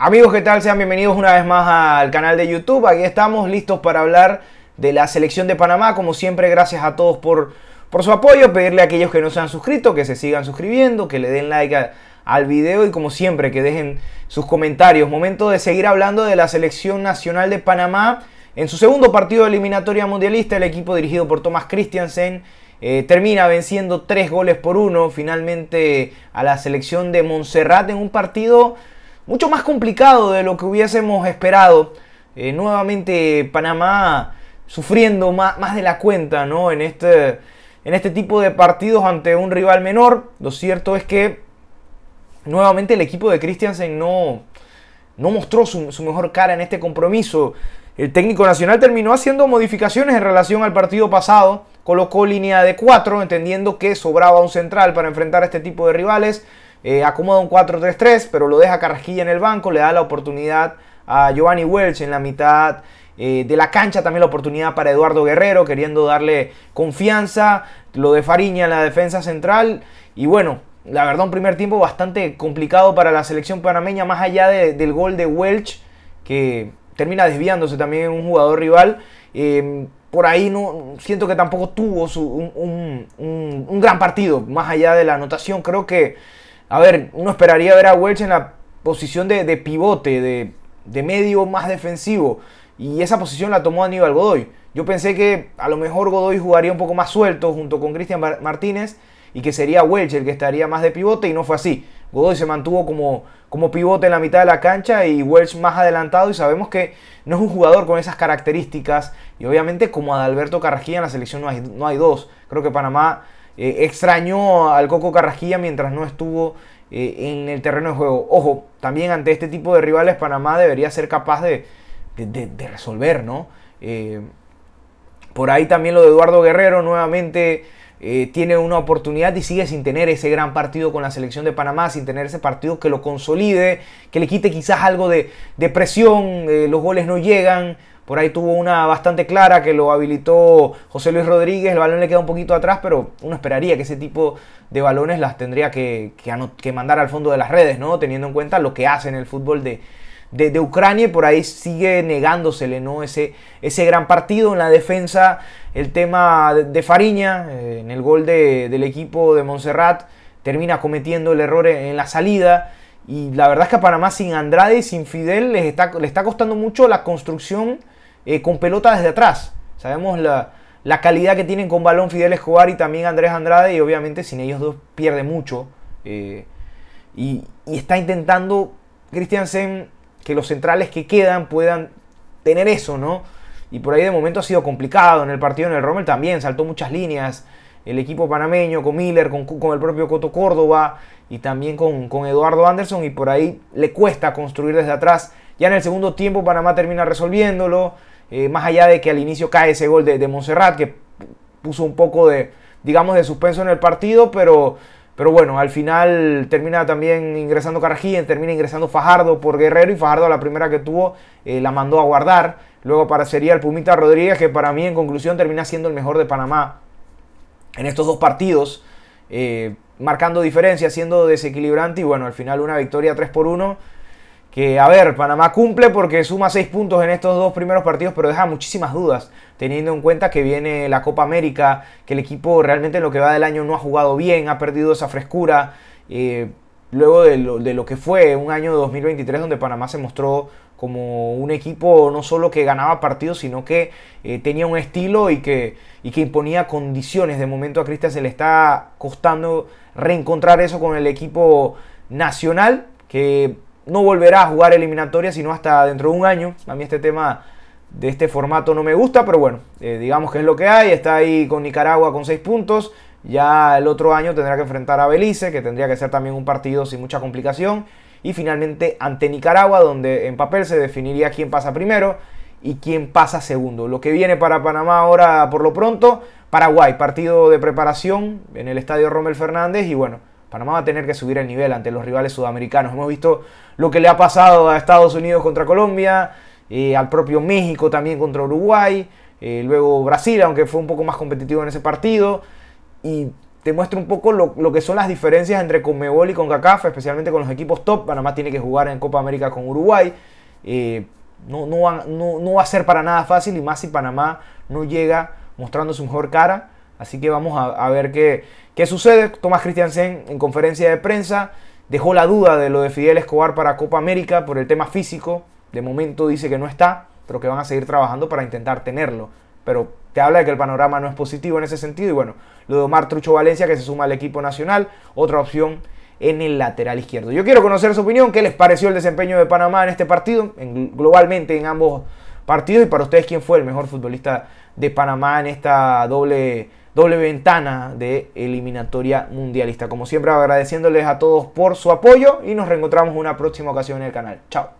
Amigos, ¿qué tal? Sean bienvenidos una vez más al canal de YouTube. Aquí estamos listos para hablar de la selección de Panamá. Como siempre, gracias a todos por, por su apoyo. Pedirle a aquellos que no se han suscrito que se sigan suscribiendo, que le den like al video y como siempre que dejen sus comentarios. Momento de seguir hablando de la selección nacional de Panamá. En su segundo partido de eliminatoria mundialista, el equipo dirigido por Thomas Christiansen eh, termina venciendo tres goles por uno finalmente a la selección de Montserrat en un partido mucho más complicado de lo que hubiésemos esperado. Eh, nuevamente Panamá sufriendo más, de la cuenta ¿no? en, este, en este tipo de partidos ante un rival menor. Lo cierto es que nuevamente el equipo de Christiansen no, no mostró su, mejor cara en este compromiso. El técnico nacional terminó haciendo modificaciones en relación al partido pasado. Colocó línea de 4, entendiendo que sobraba un central para enfrentar a este tipo de rivales. Eh, acomoda un 4-3-3, pero lo deja Carrasquilla en el banco, le da la oportunidad a Giovanni Welch en la mitad eh, de la cancha, también la oportunidad para Eduardo Guerrero, queriendo darle confianza, lo de Fariña en la defensa central, y bueno, la verdad un primer tiempo bastante complicado para la selección panameña, más allá del gol de Welch, que termina desviándose también un jugador rival. Em, por ahí no siento que tampoco tuvo su, un, gran partido, más allá de la anotación. Creo que a ver, uno esperaría ver a Welch en la posición de, pivote, de, medio más defensivo. Y esa posición la tomó Aníbal Godoy. Yo pensé que a lo mejor Godoy jugaría un poco más suelto junto con Cristian Martínez y que sería Welch el que estaría más de pivote y no fue así. Godoy se mantuvo como, como pivote en la mitad de la cancha y Welch más adelantado y sabemos que no es un jugador con esas características y obviamente como Adalberto Carrasquilla en la selección no hay dos. Creo que Panamá eh, extrañó al Coco Carrasquilla mientras no estuvo eh, en el terreno de juego. Ojo, también ante este tipo de rivales Panamá debería ser capaz de, resolver, ¿no? Eh, por ahí también lo de Eduardo Guerrero nuevamente tiene una oportunidad y sigue sin tener ese gran partido con la selección de Panamá, sin tener ese partido que lo consolide, que le quite quizás algo de, presión, los goles no llegan. Por ahí tuvo una bastante clara que lo habilitó José Luis Rodríguez. El balón le queda un poquito atrás, pero uno esperaría que ese tipo de balones las tendría que, mandar al fondo de las redes, ¿no? Teniendo en cuenta lo que hace en el fútbol de, Ucrania y por ahí sigue negándosele ¿no? ese, ese gran partido en la defensa, el tema de, Fariña, eh, en el gol de, del equipo de Montserrat, termina cometiendo el error en, la salida y la verdad es que a Panamá sin Andrade y sin Fidel les está, le está costando mucho la construcción eh, con pelota desde atrás. Sabemos la, calidad que tienen con balón Fidel Escobar y también Andrés Andrade y obviamente sin ellos dos pierde mucho. Eh, y, está intentando Sen que los centrales que quedan puedan tener eso, ¿no? Y por ahí de momento ha sido complicado. En el partido en el Rommel también saltó muchas líneas. El equipo panameño con Miller, con, el propio Coto Córdoba y también con, con Eduardo Anderson. Y por ahí le cuesta construir desde atrás. Ya en el segundo tiempo Panamá termina resolviéndolo. Eh, más allá de que al inicio cae ese gol de, Montserrat, que puso un poco de, digamos, de suspenso en el partido, pero, pero bueno, al final termina también ingresando Carajín termina ingresando Fajardo por Guerrero y Fajardo la primera que tuvo eh, la mandó a guardar. Luego sería el Pumita Rodríguez, que para mí en conclusión termina siendo el mejor de Panamá en estos dos partidos, eh, marcando diferencia siendo desequilibrante y bueno, al final una victoria 3 por 1 a ver, Panamá cumple porque suma seis puntos en estos dos primeros partidos, pero deja muchísimas dudas, teniendo en cuenta que viene la Copa América, que el equipo realmente en lo que va del año no ha jugado bien, ha perdido esa frescura. Eh, luego de lo, que fue un año de 2023 donde Panamá se mostró como un equipo no solo que ganaba partidos, sino que eh, tenía un estilo y que, y que imponía condiciones. De momento a Cristian se le está costando reencontrar eso con el equipo nacional, que no volverá a jugar eliminatoria sino hasta dentro de un año. A mí este tema de este formato no me gusta, pero bueno, eh, digamos que es lo que hay. Está ahí con Nicaragua con seis puntos. Ya el otro año tendrá que enfrentar a Belice, que tendría que ser también un partido sin mucha complicación. Y finalmente ante Nicaragua, donde en papel se definiría quién pasa primero y quién pasa segundo. Lo que viene para Panamá ahora por lo pronto, Paraguay, partido de preparación en el estadio Rommel Fernández y bueno, Panamá va a tener que subir el nivel ante los rivales sudamericanos. Hemos visto lo que le ha pasado a Estados Unidos contra Colombia, eh, al propio México también contra Uruguay, eh, luego Brasil, aunque fue un poco más competitivo en ese partido. Y te muestro un poco lo, que son las diferencias entre Conmebol y CONCACAF, especialmente con los equipos top. Panamá tiene que jugar en Copa América con Uruguay. Eh, no, va, a ser para nada fácil y más si Panamá no llega mostrando su mejor cara Así que vamos a, ver qué, qué sucede. Tomás Christiansen en conferencia de prensa dejó la duda de lo de Fidel Escobar para Copa América por el tema físico. De momento dice que no está, pero que van a seguir trabajando para intentar tenerlo. Pero te habla de que el panorama no es positivo en ese sentido. Y bueno, lo de Omar Trucho Valencia que se suma al equipo nacional, otra opción en el lateral izquierdo. Yo quiero conocer su opinión, qué les pareció el desempeño de Panamá en este partido, globalmente en ambos partidos, y para ustedes quién fue el mejor futbolista de Panamá en esta doble doble ventana de eliminatoria mundialista. Como siempre agradeciéndoles a todos por su apoyo y nos reencontramos en una próxima ocasión en el canal. Chao.